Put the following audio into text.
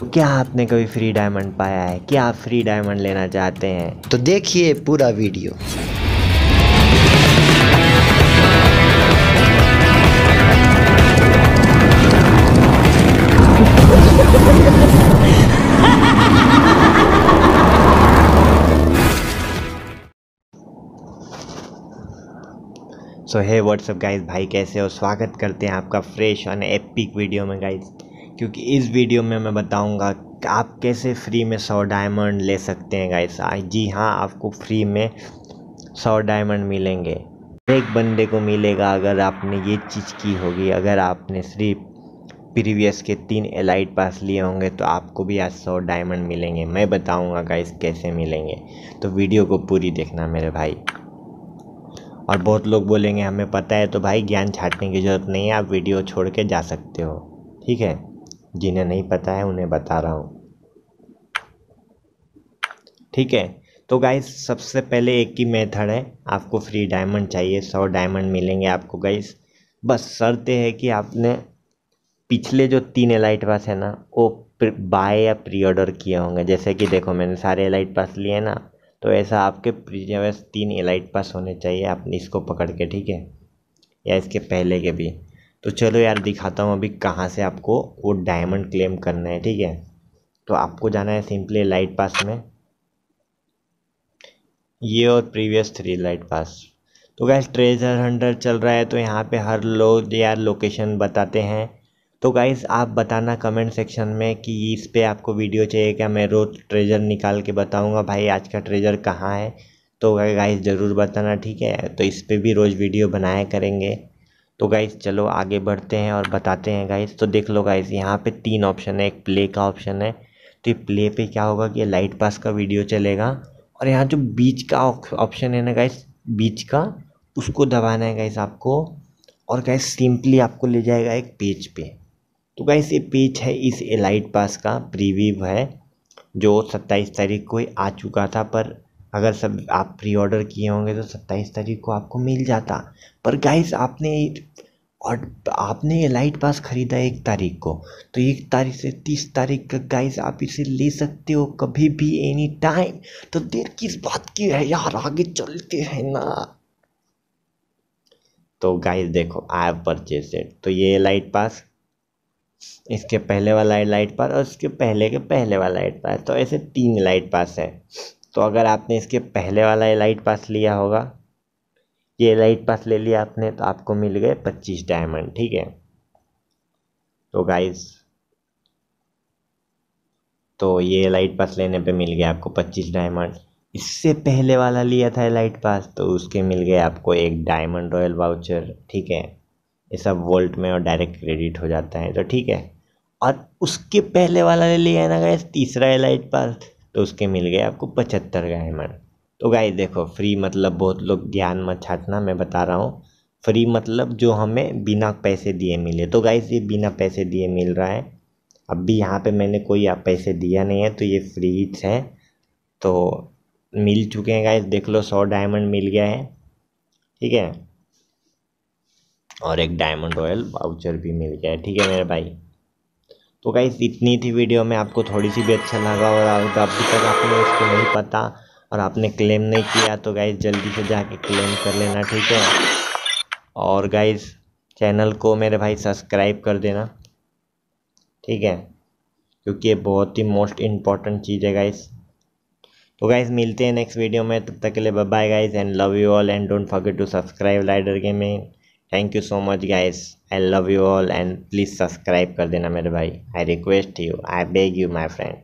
तो क्या आपने कभी फ्री डायमंड पाया है क्या आप फ्री डायमंड लेना चाहते हैं तो देखिए पूरा वीडियो सो है व्हाट्सअप गाइज भाई कैसे हो स्वागत करते हैं आपका फ्रेश और एपिक वीडियो में गाइज क्योंकि इस वीडियो में मैं बताऊंगा कि आप कैसे फ्री में सौ डायमंड ले सकते हैं गाइस जी हाँ आपको फ्री में सौ डायमंड मिलेंगे एक बंदे को मिलेगा अगर आपने ये चीज़ की होगी अगर आपने सिर्फ प्रीवियस के तीन एलाइट पास लिए होंगे तो आपको भी आज सौ डायमंड मिलेंगे मैं बताऊँगा गाइस कैसे मिलेंगे तो वीडियो को पूरी देखना मेरे भाई और बहुत लोग बोलेंगे हमें पता है तो भाई ज्ञान छाटने की ज़रूरत नहीं है आप वीडियो छोड़ के जा सकते हो ठीक है जिन्हें नहीं पता है उन्हें बता रहा हूँ ठीक है तो गाइस सबसे पहले एक ही मेथड है आपको फ्री डायमंड चाहिए सौ डायमंड मिलेंगे आपको गाइस बस शर्त यह है कि आपने पिछले जो तीन एलाइट पास है ना वो बाय या प्री ऑर्डर किए होंगे जैसे कि देखो मैंने सारे एलाइट पास लिए ना तो ऐसा आपके प्रीवियस तीन एलाइट पास होने चाहिए आप इसको पकड़ के ठीक है या इसके पहले के भी तो चलो यार दिखाता हूँ अभी कहाँ से आपको वो डायमंड क्लेम करना है ठीक है तो आपको जाना है सिंपली लाइट पास में ये और प्रीवियस थ्री लाइट पास तो गाइस ट्रेजर हंडर चल रहा है तो यहाँ पे हर लोग यार लोकेशन बताते हैं तो गाइज़ आप बताना कमेंट सेक्शन में कि इस पे आपको वीडियो चाहिए क्या मैं रोज़ ट्रेजर निकाल के बताऊंगा भाई आज का ट्रेजर कहाँ है तो गाइज़ ज़रूर बताना ठीक है तो इस पर भी रोज़ वीडियो बनाया करेंगे तो गाइज चलो आगे बढ़ते हैं और बताते हैं गाइज तो देख लो गाइज यहाँ पे तीन ऑप्शन है एक प्ले का ऑप्शन है तो ये प्ले पे क्या होगा कि लाइट पास का वीडियो चलेगा और यहाँ जो बीच का ऑप्शन है ना गाइज बीच का उसको दबाना है गाइज आपको और गाइज सिंपली आपको ले जाएगा एक पेज पे तो गाइज ये पेज है इस लाइट पास का प्रीव्यू है जो सत्ताईस तारीख को आ चुका था पर अगर सब आप प्री ऑर्डर किए होंगे तो सत्ताईस तारीख को आपको मिल जाता पर गाइस आपने और आपने ये लाइट पास ख़रीदा एक तारीख को तो एक तारीख से तीस तारीख तक गाइस आप इसे ले सकते हो कभी भी एनी टाइम तो देर किस बात की है यार आगे चलते हैं ना तो गाइस देखो आई परचेज इट तो ये लाइट पास इसके पहले वाला लाइट पास और इसके पहले के पहले वाला लाइट पास तो ऐसे तीन लाइट पास है तो अगर आपने इसके पहले वाला एलाइट पास लिया होगा ये एलाइट पास ले लिया आपने तो आपको मिल गए पच्चीस डायमंड ठीक है तो गाइस तो ये एलाइट पास लेने पे मिल गया आपको पच्चीस डायमंड इससे पहले वाला लिया था एलाइट पास तो उसके मिल गए आपको एक डायमंड रॉयल वाउचर ठीक है ये सब वोल्ट में और डायरेक्ट क्रेडिट हो जाता है तो ठीक है और उसके पहले वाला ले लिया है ना गैस तीसरा एलाइट पास तो उसके मिल गए आपको पचहत्तर डायमंड तो गाइस देखो फ्री मतलब बहुत लोग ध्यान मत छाटना मैं बता रहा हूँ फ्री मतलब जो हमें बिना पैसे दिए मिले तो गाइस ये बिना पैसे दिए मिल रहा है अब भी यहाँ पे मैंने कोई आप पैसे दिया नहीं है तो ये फ्री है तो मिल चुके हैं गाइस देख लो सौ डायमंड मिल गया है ठीक है और एक डायमंड रॉयल वाउचर भी मिल गया है ठीक है मेरे भाई तो गाइस इतनी थी वीडियो में आपको थोड़ी सी भी अच्छा लगा और अभी तक आपने इसको नहीं पता और आपने क्लेम नहीं किया तो गाइस जल्दी से जाके क्लेम कर लेना ठीक है और गाइस चैनल को मेरे भाई सब्सक्राइब कर देना ठीक है क्योंकि ये बहुत ही मोस्ट इम्पॉर्टेंट चीज़ है गाइस तो गाइस मिलते हैं नेक्स्ट वीडियो में तब तक के लिए bye guys and love you all and don't forget to subscribe Lider gaming thank you so much guys I love you all and please subscribe कर देना मेरे भाई I request you I beg you my friend